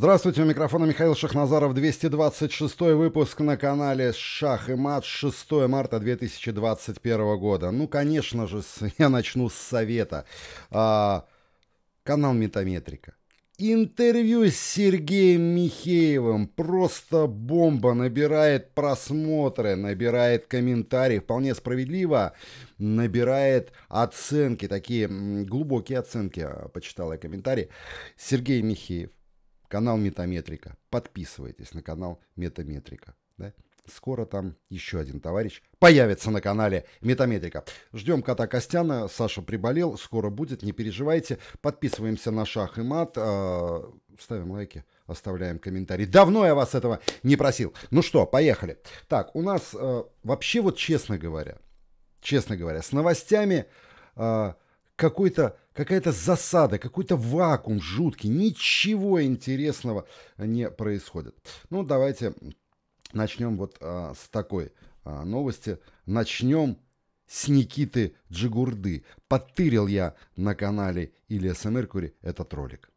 Здравствуйте, у микрофона Михаил Шахназаров, 226 выпуск на канале «Шах и мат», 6 марта 2021 года. Ну, конечно же, я начну с совета. А, канал «Метаметрика». Интервью с Сергеем Михеевым просто бомба, набирает просмотры, набирает комментарии, вполне справедливо, набирает оценки, такие глубокие оценки, а, почитал я комментарии. Сергей Михеев канал Метаметрика. Подписывайтесь на канал Метаметрика. Да? Скоро там еще один товарищ появится на канале Метаметрика. Ждем кота Костяна. Саша приболел. Скоро будет. Не переживайте. Подписываемся на Шах и Мат. А, ставим лайки. Оставляем комментарии. Давно я вас этого не просил. Ну что, поехали. Так, у нас а, вообще вот честно говоря, честно говоря, с новостями а, какой-то Какая-то засада, какой-то вакуум жуткий, ничего интересного не происходит. Ну, давайте начнем вот а, с такой а, новости. Начнем с Никиты Джигурды. Подтырил я на канале Илья Самеркури этот ролик.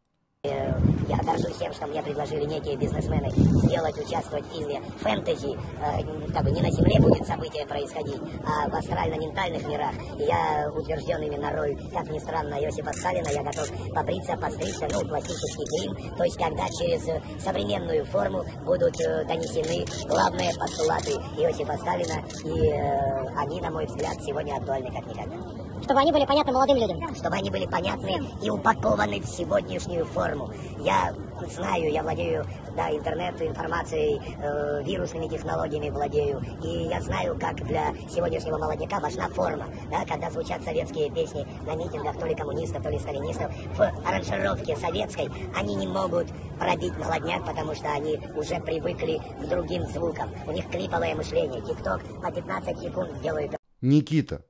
Э, я горжусь тем, что мне предложили некие бизнесмены сделать, участвовать в фильме фэнтези. Э, как бы не на Земле будет событие происходить, а в астрально-ментальных мирах. Я утвержден именно роль, как ни странно, Иосифа Сталина. Я готов побриться, постричься, ну, пластический грим. То есть, когда через современную форму будут э, донесены главные постулаты Иосифа Сталина. И э, они, на мой взгляд, сегодня актуальны как никогда. Чтобы они были понятны молодым людям. Чтобы они были понятны и упакованы в сегодняшнюю форму. Я знаю, я владею да, интернет, информацией, э, вирусными технологиями владею. И я знаю, как для сегодняшнего молодняка важна форма. Да, когда звучат советские песни на митингах, то ли коммунистов, то ли сталинистов, в аранжировке советской они не могут пробить молодняк, потому что они уже привыкли к другим звукам. У них клиповое мышление. Тикток по 15 секунд делают. Никита,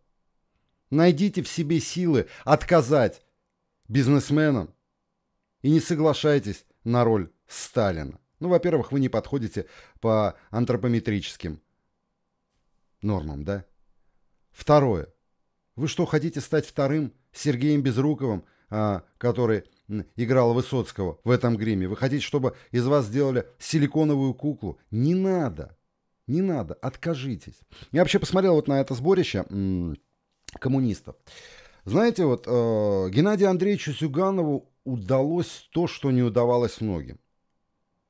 Найдите в себе силы отказать бизнесменам и не соглашайтесь на роль Сталина. Ну, во-первых, вы не подходите по антропометрическим нормам, да? Второе. Вы что, хотите стать вторым Сергеем Безруковым, а, который играл Высоцкого в этом гриме? Вы хотите, чтобы из вас сделали силиконовую куклу? Не надо. Не надо. Откажитесь. Я вообще посмотрел вот на это сборище коммунистов. Знаете, вот э, Геннадию Андреевичу Зюганову удалось то, что не удавалось многим.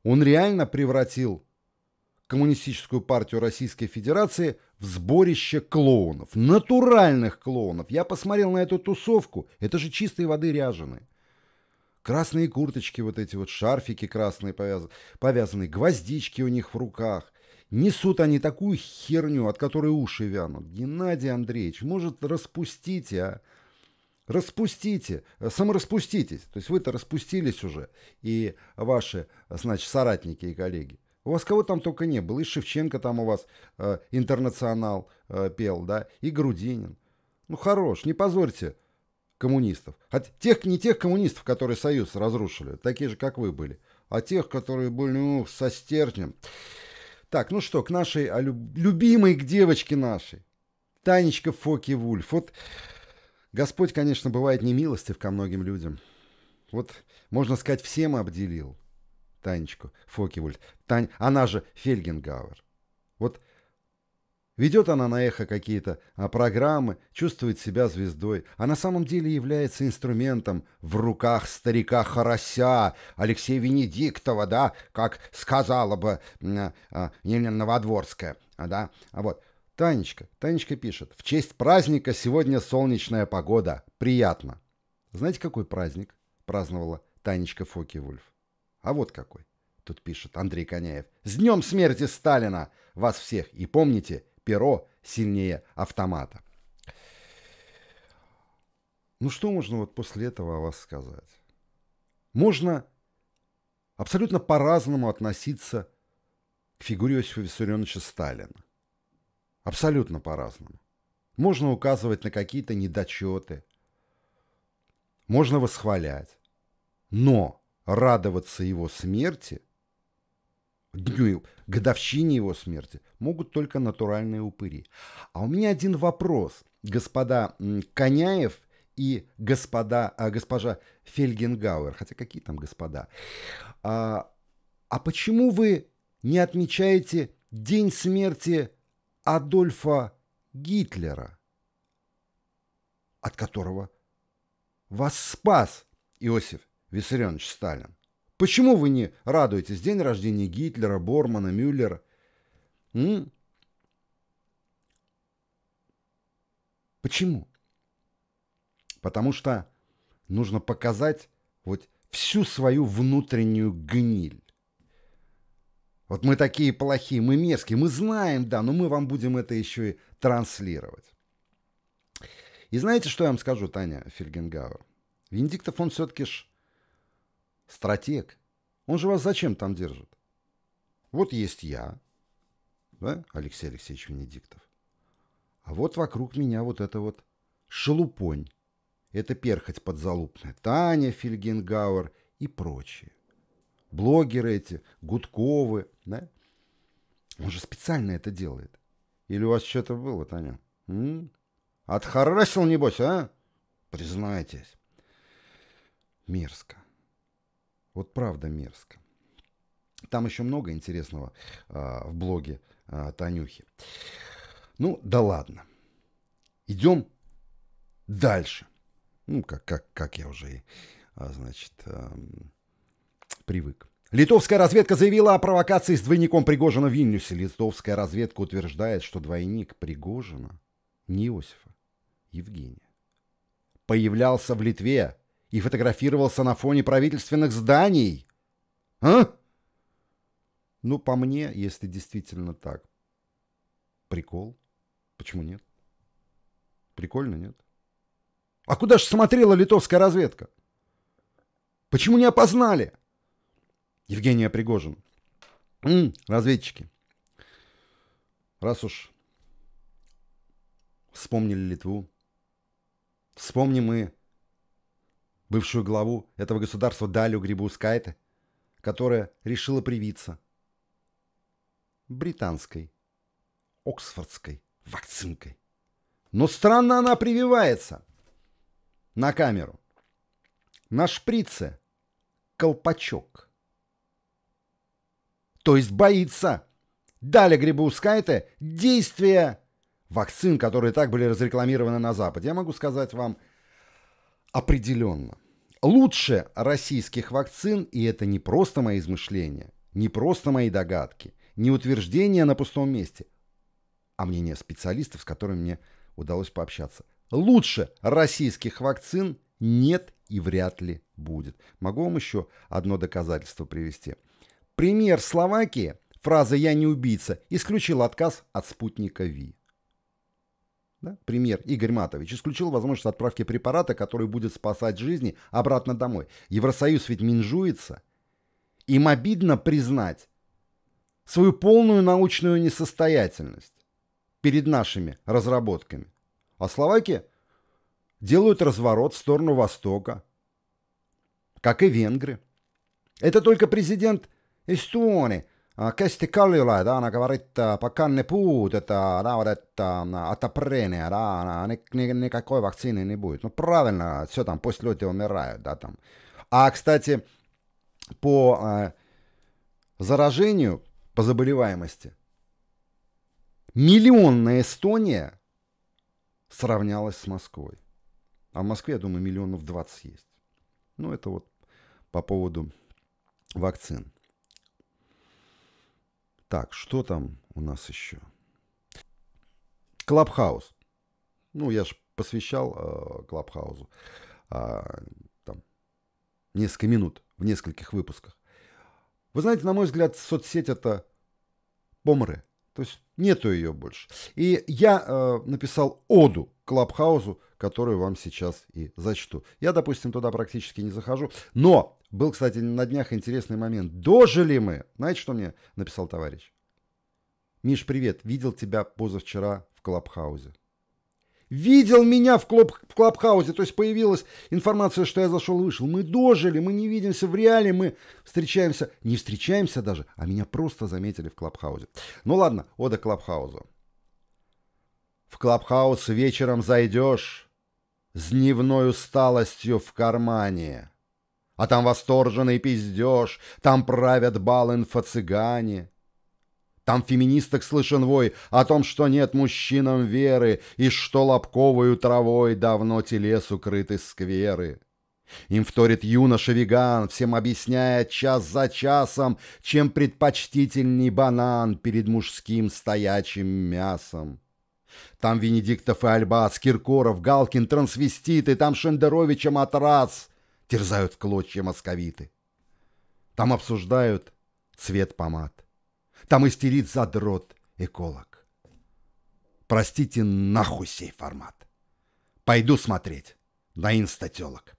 Он реально превратил Коммунистическую партию Российской Федерации в сборище клоунов, натуральных клоунов. Я посмотрел на эту тусовку, это же чистые воды ряженые. Красные курточки вот эти вот, шарфики красные повязаны, повязаны, гвоздички у них в руках. Несут они такую херню, от которой уши вянут. Геннадий Андреевич, может, распустите, а? Распустите, самораспуститесь. То есть вы-то распустились уже, и ваши, значит, соратники и коллеги. У вас кого там только не было. И Шевченко там у вас э, интернационал э, пел, да, и Грудинин. Ну, хорош, не позорьте коммунистов. От тех, не тех коммунистов, которые Союз разрушили, такие же, как вы были, а тех, которые были, ну, со стержнем. Так, ну что, к нашей, а люб, любимой, к девочке нашей. Танечка Фоки-Вульф. Вот Господь, конечно, бывает немилостив ко многим людям. Вот, можно сказать, всем обделил Танечку Фоки Вульф. Тань, она же Фельгенгауэр. Вот Ведет она на эхо какие-то а, программы, чувствует себя звездой, а на самом деле является инструментом в руках старика Харася, Алексея Венедиктова, да, как сказала бы а, Елена а, Новодворская, да, а вот. Танечка, Танечка пишет, в честь праздника сегодня солнечная погода, приятно. Знаете, какой праздник праздновала Танечка Фоки-Вульф? А вот какой, тут пишет Андрей Коняев. С днем смерти Сталина вас всех и помните, перо сильнее автомата. Ну что можно вот после этого о вас сказать? Можно абсолютно по-разному относиться к фигуре Иосифа Виссарионовича Сталина. Абсолютно по-разному. Можно указывать на какие-то недочеты, можно восхвалять, но радоваться его смерти – Дню годовщине его смерти могут только натуральные упыри. А у меня один вопрос, господа Коняев и господа, а, госпожа Фельгенгауэр, хотя какие там господа. А, а почему вы не отмечаете день смерти Адольфа Гитлера, от которого вас спас Иосиф Виссарионович Сталин? Почему вы не радуетесь день рождения Гитлера, Бормана, Мюллера? М? Почему? Потому что нужно показать вот всю свою внутреннюю гниль. Вот мы такие плохие, мы мерзкие, мы знаем, да, но мы вам будем это еще и транслировать. И знаете, что я вам скажу, Таня Фельгенгауэр? Венедиктов, он все-таки ж Стратег. Он же вас зачем там держит? Вот есть я, да, Алексей Алексеевич Венедиктов. А вот вокруг меня вот это вот шелупонь. Это перхоть подзалупная. Таня Фельгенгауэр и прочие. Блогеры эти, Гудковы, да? Он же специально это делает. Или у вас что-то было, Таня? М? Отхарасил, небось, а? Признайтесь. Мерзко. Вот правда мерзко. Там еще много интересного а, в блоге а, Танюхи. Ну, да ладно. Идем дальше. Ну, как, как, как я уже а, значит, а, привык. Литовская разведка заявила о провокации с двойником Пригожина в Вильнюсе. Литовская разведка утверждает, что двойник Пригожина, не Иосифа, Евгения, появлялся в Литве и фотографировался на фоне правительственных зданий. А? Ну, по мне, если действительно так. Прикол. Почему нет? Прикольно, нет? А куда же смотрела литовская разведка? Почему не опознали? Евгения Пригожин. М -м, разведчики. Раз уж вспомнили Литву, вспомним мы бывшую главу этого государства Далю Грибускайте, которая решила привиться. Британской, оксфордской вакцинкой. Но странно она прививается. На камеру. На шприце колпачок. То есть боится. Далее Грибоускайте действия вакцин, которые так были разрекламированы на Западе. Я могу сказать вам, Определенно. Лучше российских вакцин, и это не просто мои измышления, не просто мои догадки, не утверждения на пустом месте, а мнение специалистов, с которыми мне удалось пообщаться. Лучше российских вакцин нет и вряд ли будет. Могу вам еще одно доказательство привести. Пример Словакии, фраза «я не убийца» исключил отказ от спутника ВИ да, пример, Игорь Матович, исключил возможность отправки препарата, который будет спасать жизни, обратно домой. Евросоюз ведь минжуется. Им обидно признать свою полную научную несостоятельность перед нашими разработками. А словаки делают разворот в сторону Востока, как и венгры. Это только президент Эстонии Äh, kesti Kaljulaid ainakin varittaa pakanne puuteta, naudetta, atapreenia, aana, ni, ni, ni как ой вакцины не будет. Ну правильно, все там, пусть люди умирают, да, там. А, кстати, по э, заражению, по заболеваемости, миллионная Эстония сравнялась с Москвой. А в Москве, я думаю, миллионов 20 есть. Ну, это вот по поводу вакцин. Так, что там у нас еще? Клабхаус. Ну, я же посвящал э, Клабхаузу э, там, несколько минут в нескольких выпусках. Вы знаете, на мой взгляд, соцсеть это помры. То есть нету ее больше. И я э, написал оду Клабхаузу, которую вам сейчас и зачту. Я, допустим, туда практически не захожу. Но был, кстати, на днях интересный момент. Дожили мы! Знаете, что мне написал товарищ? Миш, привет, видел тебя позавчера в Клабхаузе. Видел меня в, клуб, в Клабхаузе, то есть появилась информация, что я зашел и вышел. Мы дожили, мы не видимся в реале, мы встречаемся, не встречаемся даже, а меня просто заметили в Клабхаузе. Ну ладно, ода Клабхаузу. В Клабхаус вечером зайдешь с дневной усталостью в кармане. А там восторженный пиздеж, там правят бал инфо-цыгане. Там феминисток слышен вой о том, что нет мужчинам веры и что лобковою травой давно телес укрыты скверы. Им вторит юноша-веган, всем объясняя час за часом, чем предпочтительней банан перед мужским стоячим мясом. Там Венедиктов и Альбац, Киркоров, Галкин, трансвеститы, там Шендеровича матрац, терзают в клочья московиты. Там обсуждают цвет помад. Там истерит задрот эколог. Простите нахуй сей формат. Пойду смотреть на инстателок.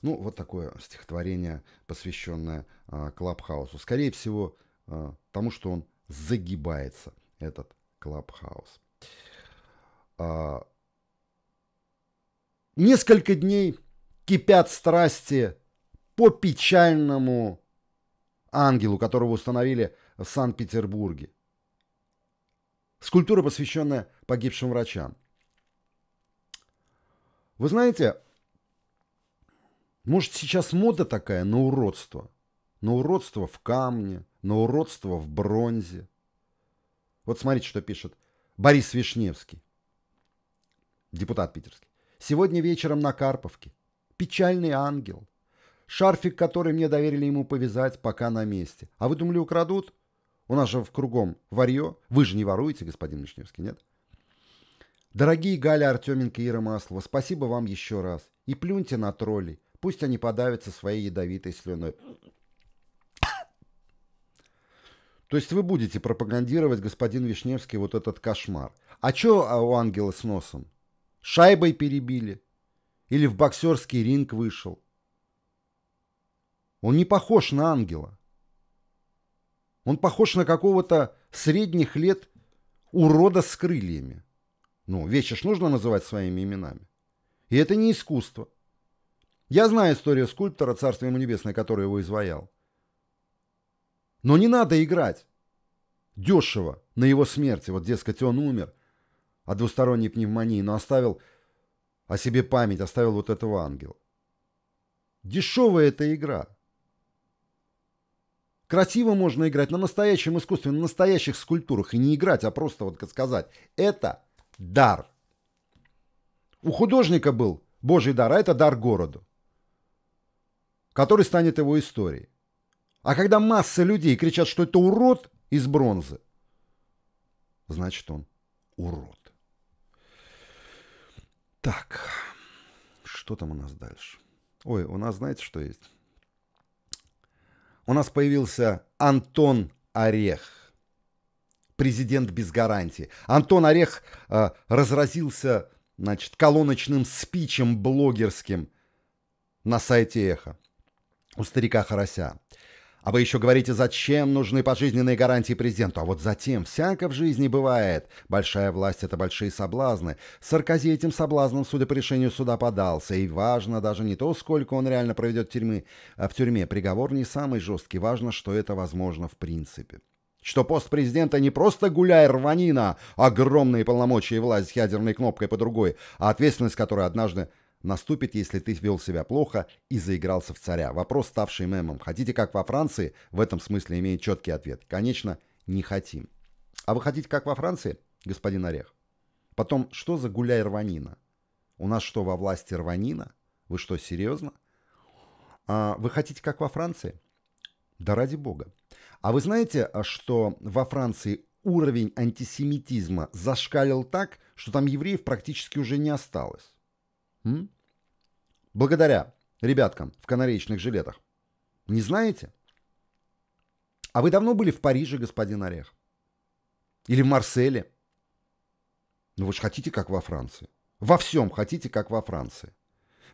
Ну, вот такое стихотворение, посвященное а, Клабхаусу. Скорее всего, а, тому, что он загибается, этот Клабхаус. А, несколько дней кипят страсти по печальному ангелу, которого установили в Санкт-Петербурге. Скульптура, посвященная погибшим врачам. Вы знаете, может сейчас мода такая на уродство. На уродство в камне, на уродство в бронзе. Вот смотрите, что пишет Борис Вишневский, депутат питерский. Сегодня вечером на Карповке печальный ангел. Шарфик, который мне доверили ему повязать, пока на месте. А вы думали, украдут? У нас же в кругом варье. Вы же не воруете, господин Вишневский, нет? Дорогие Галя Артеменко и Ира Маслова, спасибо вам еще раз. И плюньте на троллей. Пусть они подавятся своей ядовитой слюной. То есть вы будете пропагандировать, господин Вишневский, вот этот кошмар. А что а, у ангела с носом? Шайбой перебили или в боксерский ринг вышел. Он не похож на ангела. Он похож на какого-то средних лет урода с крыльями. Ну, вещи ж нужно называть своими именами. И это не искусство. Я знаю историю скульптора, царство ему небесное, который его изваял. Но не надо играть дешево на его смерти. Вот, дескать, он умер от двусторонней пневмонии, но оставил о себе память оставил вот этого ангела. Дешевая эта игра. Красиво можно играть на настоящем искусстве, на настоящих скульптурах. И не играть, а просто вот сказать. Это дар. У художника был Божий дар, а это дар городу, который станет его историей. А когда масса людей кричат, что это урод из бронзы, значит он урод. Так, что там у нас дальше? Ой, у нас знаете, что есть? У нас появился Антон Орех, президент без гарантии. Антон Орех э, разразился, значит, колоночным спичем блогерским на сайте Эхо у старика Харася. А вы еще говорите, зачем нужны пожизненные гарантии президенту. А вот затем, всяко в жизни бывает. Большая власть – это большие соблазны. Саркози этим соблазном, судя по решению суда, подался. И важно даже не то, сколько он реально проведет тюрьмы, А в тюрьме приговор не самый жесткий. Важно, что это возможно в принципе. Что пост президента не просто гуляй рванина, огромные полномочия и власть с ядерной кнопкой по другой, а ответственность, которая однажды наступит, если ты вел себя плохо и заигрался в царя. Вопрос, ставший мемом. Хотите, как во Франции? В этом смысле имеет четкий ответ. Конечно, не хотим. А вы хотите, как во Франции, господин Орех? Потом, что за гуляй рванина? У нас что, во власти рванина? Вы что, серьезно? А вы хотите, как во Франции? Да ради бога. А вы знаете, что во Франции уровень антисемитизма зашкалил так, что там евреев практически уже не осталось? М? Благодаря ребяткам в канареечных жилетах. Не знаете? А вы давно были в Париже, господин Орех? Или в Марселе? Ну вы же хотите, как во Франции. Во всем хотите, как во Франции.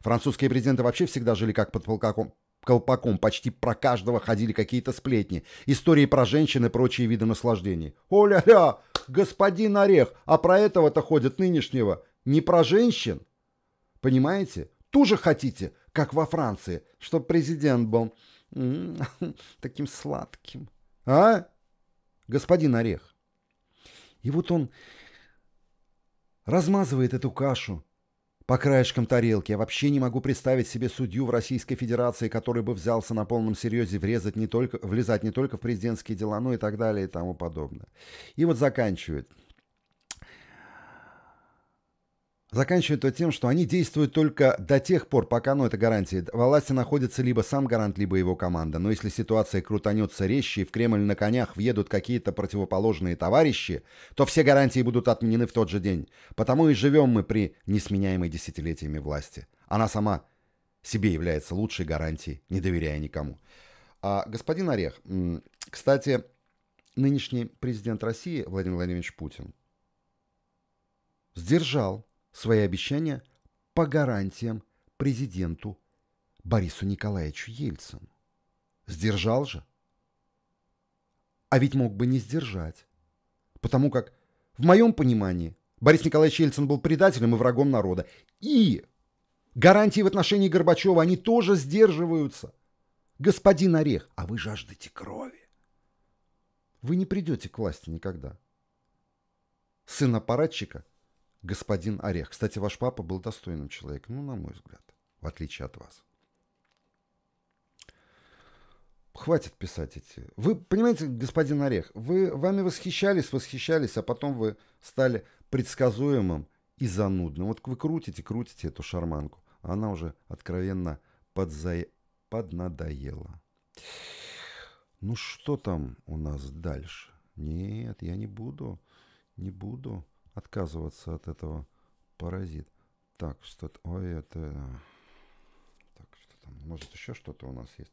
Французские президенты вообще всегда жили как под полкаком, колпаком. Почти про каждого ходили какие-то сплетни. Истории про женщин и прочие виды наслаждений. Оля, ля господин Орех, а про этого-то ходят нынешнего. Не про женщин, Понимаете? Тоже хотите, как во Франции, чтобы президент был таким сладким. А? Господин Орех. И вот он размазывает эту кашу по краешкам тарелки. Я вообще не могу представить себе судью в Российской Федерации, который бы взялся на полном серьезе врезать не только, влезать не только в президентские дела, но и так далее и тому подобное. И вот заканчивает. Заканчивает то тем, что они действуют только до тех пор, пока, ну это гарантия, во власти находится либо сам гарант, либо его команда. Но если ситуация крутанется резче и в Кремль на конях въедут какие-то противоположные товарищи, то все гарантии будут отменены в тот же день. Потому и живем мы при несменяемой десятилетиями власти. Она сама себе является лучшей гарантией, не доверяя никому. А, господин Орех, кстати, нынешний президент России Владимир Владимирович Путин сдержал свои обещания по гарантиям президенту Борису Николаевичу Ельцину. Сдержал же? А ведь мог бы не сдержать. Потому как, в моем понимании, Борис Николаевич Ельцин был предателем и врагом народа. И гарантии в отношении Горбачева, они тоже сдерживаются. Господин Орех, а вы жаждете крови. Вы не придете к власти никогда. Сын аппаратчика – господин Орех. Кстати, ваш папа был достойным человеком, ну, на мой взгляд, в отличие от вас. Хватит писать эти. Вы понимаете, господин Орех, вы вами восхищались, восхищались, а потом вы стали предсказуемым и занудным. Вот вы крутите, крутите эту шарманку, а она уже откровенно подза... поднадоела. Ну что там у нас дальше? Нет, я не буду, не буду отказываться от этого паразит. Так, что-то... Ой, это... Так, что там? Может, еще что-то у нас есть?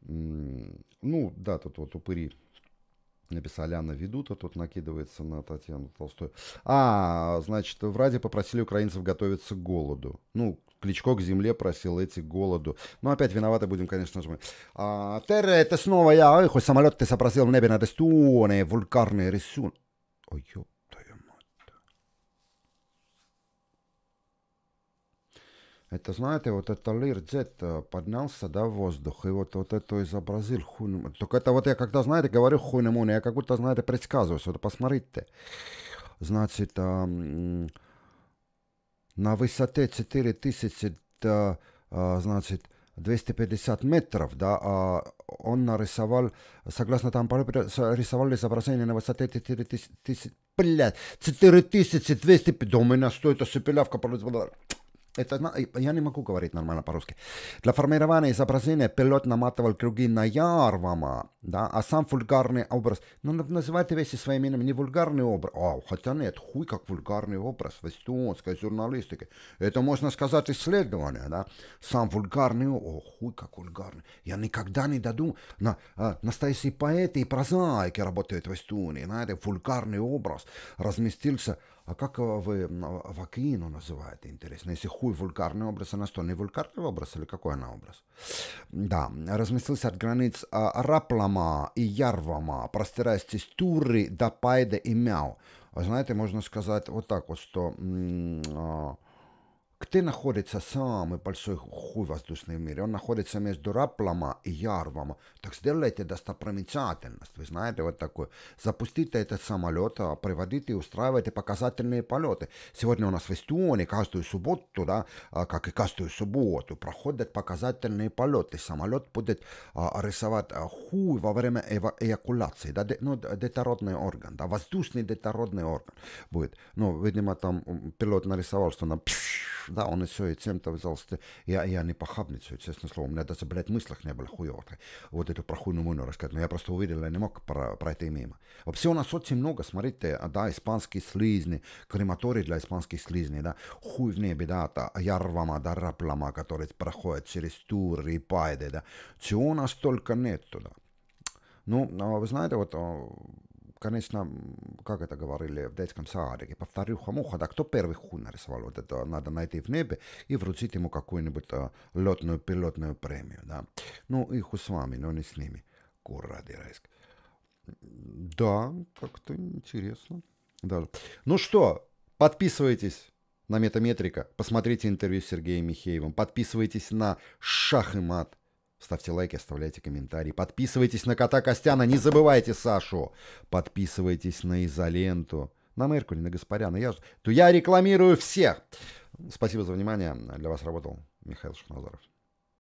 Ну, да, тут вот упыри написали Анна Ведута, тут накидывается на Татьяну Толстую. А, значит, в Раде попросили украинцев готовиться к голоду. Ну, Кличко к земле просил эти голоду. Ну опять виноваты будем, конечно же, мы. А, Терра, это снова я. Ой, хоть самолет ты сопросил в небе на тестуне, вулкарный рисун. Ой, ёп. Это, знаете, вот это лир джет поднялся, да, в воздух, и вот, вот это изобразил Бразиль Только это вот я когда, знаете, говорю хуй на я как будто, знаете, предсказываю, вот посмотрите. Значит, а, на высоте 4000, а, а, значит, 250 метров, да, а он нарисовал, согласно там рисовал изображение на высоте 4000, блядь, 4250, дома и на что эта сепелявка, это, э, я не могу говорить нормально по-русски. Для формирования изображения пилот наматывал круги на ярвама, да, а сам вульгарный образ, ну, называйте вещи своим именем, не вульгарный образ, а, хотя нет, хуй как вульгарный образ в эстонской журналистике. Это можно сказать исследование, да, сам вульгарный, о, хуй как вульгарный. Я никогда не даду. на, а, настоящие поэты и прозаики работают в Эстонии, на это вульгарный образ разместился а как э, вы а, Вакину называете, интересно? Если хуй вульгарный образ, она что, не вульгарный образ или какой она образ? Да, разместился от границ а, Раплама и Ярвама, простираясь с Туры до Пайда и Мяу. Знаете, можно сказать вот так вот, что а, где находится самый большой хуй воздушный в мире? Он находится между Раплома и Ярвома. Так сделайте достопримечательность, вы знаете, вот такой. Запустите этот самолет, а, приводите и устраивайте показательные полеты. Сегодня у нас в Эстионе каждую субботу, да, а, как и каждую субботу, проходят показательные полеты. Самолет будет а, рисовать хуй во время эякуляции, да, ну, детородный орган, да, воздушный детородный орган будет. Ну, видимо, там пилот нарисовал, что на да, он и все и чем-то взялся. Я, я не похабничаю, честно слово, у меня даже, блядь, мыслях не было хуево. Вот эту про хуйную мойну рассказать, но я просто увидел, я не мог про, про пройти мимо. Вообще у нас очень много, смотрите, да, испанские слизни, крематории для испанских слизней, да, хуй в небе, да, та ярвама, да, раплама, который проходит через Туры и Пайды, да, чего у нас только нет туда. Ну, а вы знаете, вот а, конечно, как это говорили в детском саде, повторю типа, хамуха, да кто первый хун нарисовал, вот это надо найти в небе и вручить ему какую-нибудь э, летную пилотную премию, да. Ну, их у с вами, но не с ними. Курради райск. Да, как-то интересно. Даже. Ну что, подписывайтесь на Метаметрика, посмотрите интервью с Сергеем Михеевым, подписывайтесь на Шах и Мат, Ставьте лайки, оставляйте комментарии. Подписывайтесь на кота Костяна. Не забывайте Сашу. Подписывайтесь на изоленту. На Меркури, на Гаспаряна. Я, то я рекламирую всех. Спасибо за внимание. Для вас работал Михаил Шахназаров.